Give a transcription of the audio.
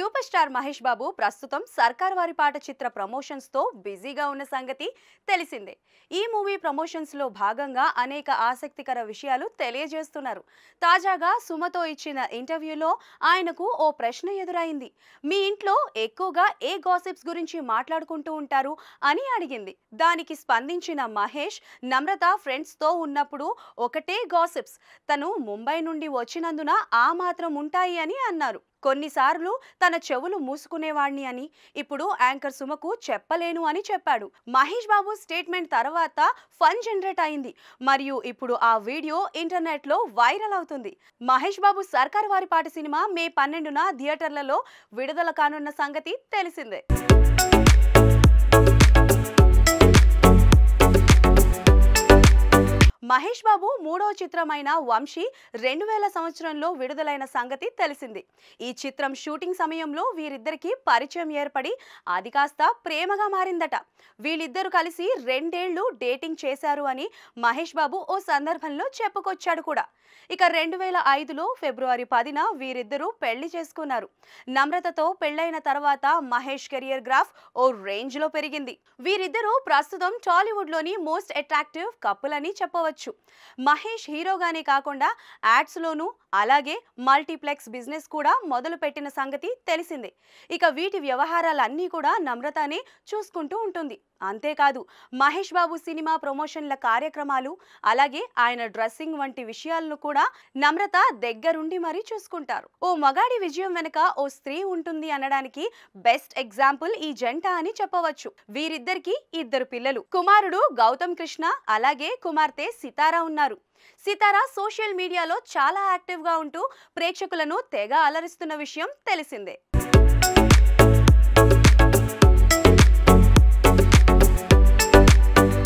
super star Mahesh బాబు ప్రస్తుతం సర్కార్ వారి పాట చిత్ర ప్రమోషన్స్తో బిజీగా ఉన్న సంగతి తెలిసిందే ఈ మూవీ ప్రమోషన్స్లో భాగంగా అనేక ఆసక్తికర విషయాలు తెలియజేస్తున్నారు తాజాగా సుమతో ఇచ్చిన ఇంటర్వ్యూలో ఆయనకు ఓ ప్రశ్న ఎదురైంది మీ ఇంట్లో ఎక్కువగా ఏ గాసిప్స్ గురించి మాట్లాడుకుంటూ ఉంటారు అని అడిగింది దానికి స్పందించిన మహేష్ నమ్రత ఫ్రెండ్స్తో ఉన్నప్పుడు ఒకటే గాసిప్స్ తను ముంబై నుండి వచ్చినందున ఆ మాత్రం ఉంటాయి అని అన్నారు కొన్నిసార్లు తన చెవులు మూసుకునేవాణ్ణి అని ఇప్పుడు యాంకర్ సుమకు చెప్పలేను అని చెప్పాడు మహేష్ బాబు స్టేట్మెంట్ తర్వాత ఫన్ జనరేట్ అయింది మరియు ఇప్పుడు ఆ వీడియో ఇంటర్నెట్లో వైరల్ అవుతుంది మహేష్ బాబు సర్కారు వారి పాట సినిమా మే పన్నెండున థియేటర్లలో విడుదల కానున్న సంగతి తెలిసిందే మహేష్ బాబు మూడో చిత్రమైన వంశీ రెండు వేల సంవత్సరంలో విడుదలైన సంగతి తెలిసింది ఈ చిత్రం షూటింగ్ సమయంలో వీరిద్దరికీ పరిచయం ఏర్పడి అది కాస్త ప్రేమగా మారిందట వీళ్ళిద్దరూ కలిసి రెండేళ్లు డేటింగ్ చేశారు అని మహేష్ బాబు ఓ సందర్భంలో చెప్పుకొచ్చాడు కూడా ఇక రెండు వేల ఐదులో ఫిబ్రవరి పదిన వీరిద్దరూ పెళ్లి చేసుకున్నారు నమ్రతతో పెళ్లైన తర్వాత మహేష్ కెరియర్ గ్రాఫ్ ఓ రేంజ్ లో పెరిగింది వీరిద్దరూ ప్రస్తుతం టాలీవుడ్లోని మోస్ట్ అట్రాక్టివ్ కపుల్ అని చెప్పవచ్చు చెప్పొచ్చు మహేష్ హీరోగానే కాకుండా యాడ్స్లోనూ అలాగే మల్టీప్లెక్స్ బిజినెస్ కూడా మొదలుపెట్టిన సంగతి తెలిసిందే ఇక వీటి వ్యవహారాలన్నీ కూడా నమ్రతనే చూసుకుంటూ ఉంటుంది అంతేకాదు మహేష్ బాబు సినిమా ప్రమోషన్ల కార్యక్రమాలు అలాగే ఆయన డ్రెస్సింగ్ వంటి విషయాలను కూడా నమ్రత దగ్గరుండి మరీ చూసుకుంటారు ఓ మగాడి విజయం వెనుక ఓ స్త్రీ ఉంటుంది అనడానికి బెస్ట్ ఎగ్జాంపుల్ ఈ జంట అని చెప్పవచ్చు వీరిద్దరికి ఇద్దరు పిల్లలు కుమారుడు గౌతమ్ కృష్ణ అలాగే కుమార్తె సితారా ఉన్నారు సితారా సోషల్ మీడియాలో చాలా యాక్టివ్గా ఉంటూ ప్రేక్షకులను తెగ అలరిస్తున్న విషయం తెలిసిందే